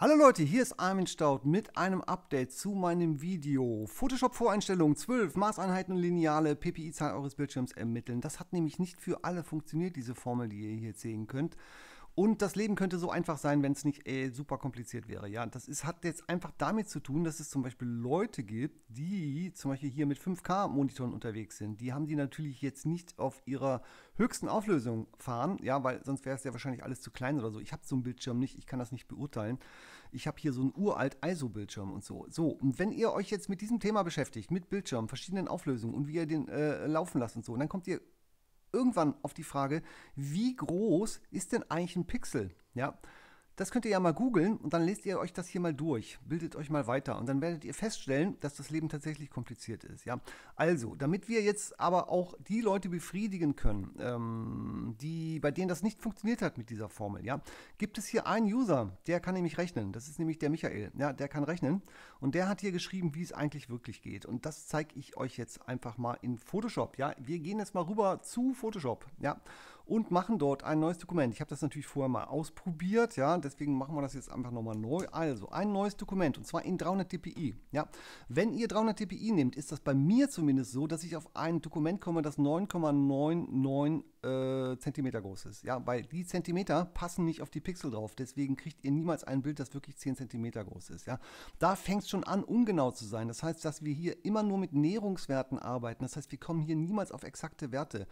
Hallo Leute, hier ist Armin Staud mit einem Update zu meinem Video. Photoshop Voreinstellungen 12, Maßeinheiten und Lineale, PPI-Zahl eures Bildschirms ermitteln. Das hat nämlich nicht für alle funktioniert, diese Formel, die ihr hier sehen könnt. Und das Leben könnte so einfach sein, wenn es nicht äh, super kompliziert wäre. Ja, das ist, hat jetzt einfach damit zu tun, dass es zum Beispiel Leute gibt, die zum Beispiel hier mit 5K-Monitoren unterwegs sind. Die haben die natürlich jetzt nicht auf ihrer höchsten Auflösung fahren, ja, weil sonst wäre es ja wahrscheinlich alles zu klein oder so. Ich habe so einen Bildschirm nicht, ich kann das nicht beurteilen. Ich habe hier so einen uralt ISO-Bildschirm und so. So, und wenn ihr euch jetzt mit diesem Thema beschäftigt, mit Bildschirmen, verschiedenen Auflösungen und wie ihr den äh, laufen lasst und so, und dann kommt ihr irgendwann auf die Frage, wie groß ist denn eigentlich ein Pixel? Ja, das könnt ihr ja mal googeln und dann lest ihr euch das hier mal durch, bildet euch mal weiter und dann werdet ihr feststellen, dass das Leben tatsächlich kompliziert ist. Ja? Also, damit wir jetzt aber auch die Leute befriedigen können, ähm, die, bei denen das nicht funktioniert hat mit dieser Formel, ja, gibt es hier einen User, der kann nämlich rechnen. Das ist nämlich der Michael. Ja, der kann rechnen und der hat hier geschrieben, wie es eigentlich wirklich geht. Und das zeige ich euch jetzt einfach mal in Photoshop. Ja, wir gehen jetzt mal rüber zu Photoshop. Ja, und machen dort ein neues Dokument. Ich habe das natürlich vorher mal ausprobiert, ja, deswegen machen wir das jetzt einfach nochmal neu. Also ein neues Dokument und zwar in 300 dpi. Ja, wenn ihr 300 dpi nehmt, ist das bei mir zumindest so, dass ich auf ein Dokument komme, das 9,998 äh, Zentimeter groß ist. Ja, weil die Zentimeter passen nicht auf die Pixel drauf. Deswegen kriegt ihr niemals ein Bild, das wirklich 10 Zentimeter groß ist. Ja, da fängt es schon an, ungenau zu sein. Das heißt, dass wir hier immer nur mit Näherungswerten arbeiten. Das heißt, wir kommen hier niemals auf exakte Werte.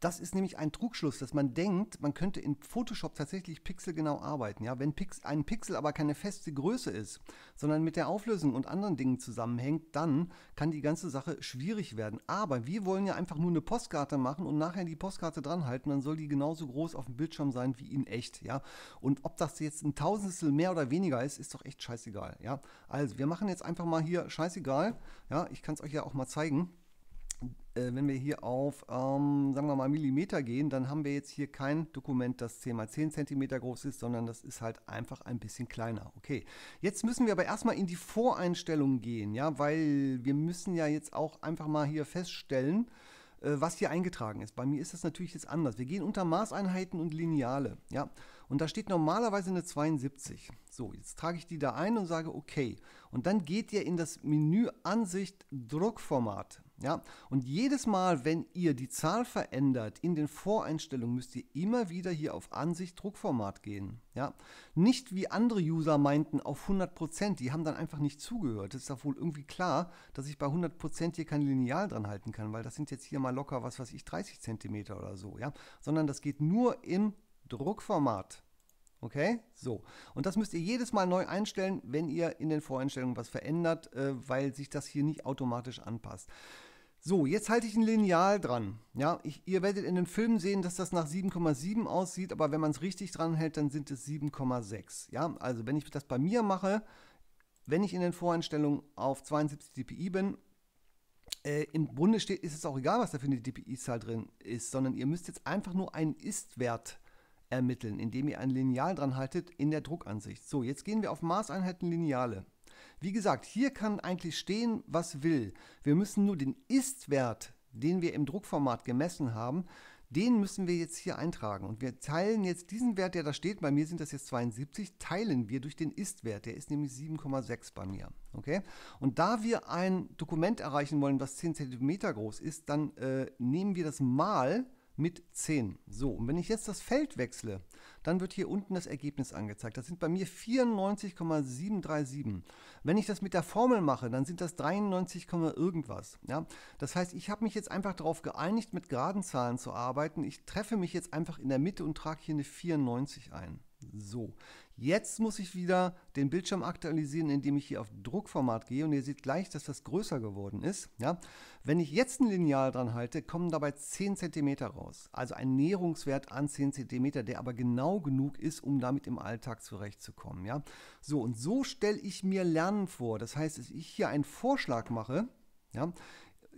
Das ist nämlich ein Trugschluss, dass man denkt, man könnte in Photoshop tatsächlich pixelgenau arbeiten. Ja, wenn Pix ein Pixel aber keine feste Größe ist, sondern mit der Auflösung und anderen Dingen zusammenhängt, dann kann die ganze Sache schwierig werden. Aber wir wollen ja einfach nur eine Postkarte machen und nachher die Postkarte dran dran halten, dann soll die genauso groß auf dem Bildschirm sein wie in echt, ja. Und ob das jetzt ein Tausendstel mehr oder weniger ist, ist doch echt scheißegal, ja. Also, wir machen jetzt einfach mal hier scheißegal, ja. Ich kann es euch ja auch mal zeigen äh, wenn wir hier auf, ähm, sagen wir mal, Millimeter gehen, dann haben wir jetzt hier kein Dokument, das 10 mal 10 cm groß ist, sondern das ist halt einfach ein bisschen kleiner. Okay, jetzt müssen wir aber erstmal in die Voreinstellungen gehen, ja, weil wir müssen ja jetzt auch einfach mal hier feststellen, äh, äh, was hier eingetragen ist. Bei mir ist das natürlich jetzt anders. Wir gehen unter Maßeinheiten und Lineale. Ja? Und da steht normalerweise eine 72. So, jetzt trage ich die da ein und sage OK. Und dann geht ihr in das Menü Ansicht Druckformat. Ja? Und jedes Mal, wenn ihr die Zahl verändert in den Voreinstellungen, müsst ihr immer wieder hier auf Ansicht Druckformat gehen. Ja? Nicht wie andere User meinten auf 100%, die haben dann einfach nicht zugehört. Es ist doch wohl irgendwie klar, dass ich bei 100% hier kein Lineal dran halten kann, weil das sind jetzt hier mal locker, was weiß ich, 30 cm oder so. Ja? Sondern das geht nur im Druckformat. Okay, so. Und das müsst ihr jedes Mal neu einstellen, wenn ihr in den Voreinstellungen was verändert, äh, weil sich das hier nicht automatisch anpasst. So, jetzt halte ich ein Lineal dran. Ja, ich, ihr werdet in den Filmen sehen, dass das nach 7,7 aussieht, aber wenn man es richtig dran hält, dann sind es 7,6. Ja, also wenn ich das bei mir mache, wenn ich in den Voreinstellungen auf 72 dpi bin, äh, im Grunde steht, ist es auch egal, was da für eine dpi-Zahl drin ist, sondern ihr müsst jetzt einfach nur einen Ist-Wert ermitteln, indem ihr ein Lineal dran haltet in der Druckansicht. So, jetzt gehen wir auf Maßeinheiten Lineale. Wie gesagt, hier kann eigentlich stehen, was will. Wir müssen nur den Ist-Wert, den wir im Druckformat gemessen haben, den müssen wir jetzt hier eintragen. Und wir teilen jetzt diesen Wert, der da steht, bei mir sind das jetzt 72, teilen wir durch den Ist-Wert. Der ist nämlich 7,6 bei mir. Okay? Und da wir ein Dokument erreichen wollen, was 10 cm groß ist, dann äh, nehmen wir das mal mit 10. So, und wenn ich jetzt das Feld wechsle, dann wird hier unten das Ergebnis angezeigt. Das sind bei mir 94,737. Wenn ich das mit der Formel mache, dann sind das 93, irgendwas. Ja? Das heißt, ich habe mich jetzt einfach darauf geeinigt, mit geraden Zahlen zu arbeiten. Ich treffe mich jetzt einfach in der Mitte und trage hier eine 94 ein. So, jetzt muss ich wieder den Bildschirm aktualisieren, indem ich hier auf Druckformat gehe und ihr seht gleich, dass das größer geworden ist. Ja? Wenn ich jetzt ein Lineal dran halte, kommen dabei 10 cm raus. Also ein Näherungswert an 10 cm, der aber genau genug ist, um damit im Alltag zurechtzukommen. Ja? So, und so stelle ich mir Lernen vor. Das heißt, dass ich hier einen Vorschlag mache, ja,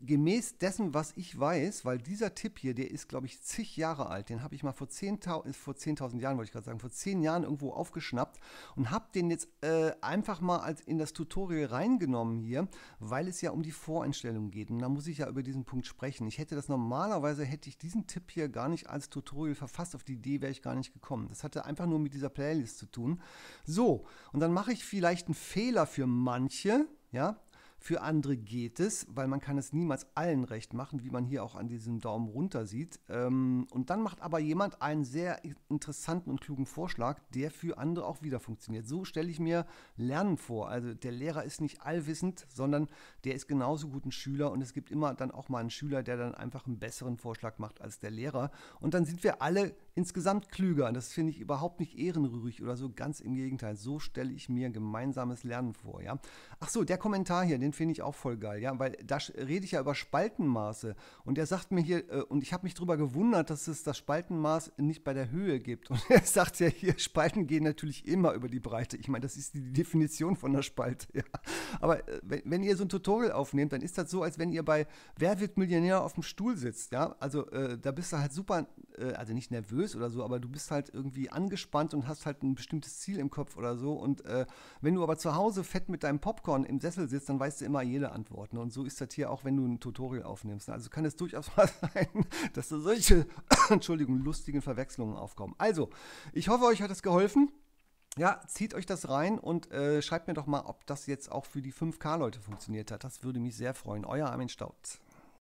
gemäß dessen, was ich weiß, weil dieser Tipp hier, der ist, glaube ich, zig Jahre alt, den habe ich mal vor 10.000 äh, vor 10 Jahren, wollte ich gerade sagen, vor zehn Jahren irgendwo aufgeschnappt und habe den jetzt äh, einfach mal als in das Tutorial reingenommen hier, weil es ja um die Voreinstellung geht. Und da muss ich ja über diesen Punkt sprechen. Ich hätte das normalerweise, hätte ich diesen Tipp hier gar nicht als Tutorial verfasst, auf die Idee wäre ich gar nicht gekommen. Das hatte einfach nur mit dieser Playlist zu tun. So, und dann mache ich vielleicht einen Fehler für manche, ja, für andere geht es, weil man kann es niemals allen recht machen, wie man hier auch an diesem Daumen runter sieht. Ähm, und dann macht aber jemand einen sehr interessanten und klugen Vorschlag, der für andere auch wieder funktioniert. So stelle ich mir Lernen vor. Also der Lehrer ist nicht allwissend, sondern der ist genauso gut ein Schüler und es gibt immer dann auch mal einen Schüler, der dann einfach einen besseren Vorschlag macht als der Lehrer. Und dann sind wir alle insgesamt klüger. Das finde ich überhaupt nicht ehrenrührig oder so. Ganz im Gegenteil. So stelle ich mir gemeinsames Lernen vor. Ja. Ach so, der Kommentar hier, den finde ich auch voll geil, ja, weil da rede ich ja über Spaltenmaße und er sagt mir hier, äh, und ich habe mich darüber gewundert, dass es das Spaltenmaß nicht bei der Höhe gibt. Und er sagt ja hier, Spalten gehen natürlich immer über die Breite. Ich meine, das ist die Definition von der Spalte, ja. Aber äh, wenn, wenn, ihr so ein Tutorial aufnehmt, dann ist das so, als wenn ihr bei Wer wird Millionär auf dem Stuhl sitzt, ja. Also äh, da bist du halt super, äh, also nicht nervös oder so, aber du bist halt irgendwie angespannt und hast halt ein bestimmtes Ziel im Kopf oder so. Und äh, wenn du aber zu Hause fett mit deinem Popcorn im Sessel sitzt, dann weißt du immer jede Antwort. Ne? Und so ist das hier auch, wenn du ein Tutorial aufnimmst. Ne? Also kann es durchaus mal sein, dass da solche, Entschuldigung, lustigen Verwechslungen aufkommen. Also, ich hoffe, euch hat es geholfen. Ja, zieht euch das rein und äh, schreibt mir doch mal, ob das jetzt auch für die 5K-Leute funktioniert hat. Das würde mich sehr freuen. Euer Armin Staudt.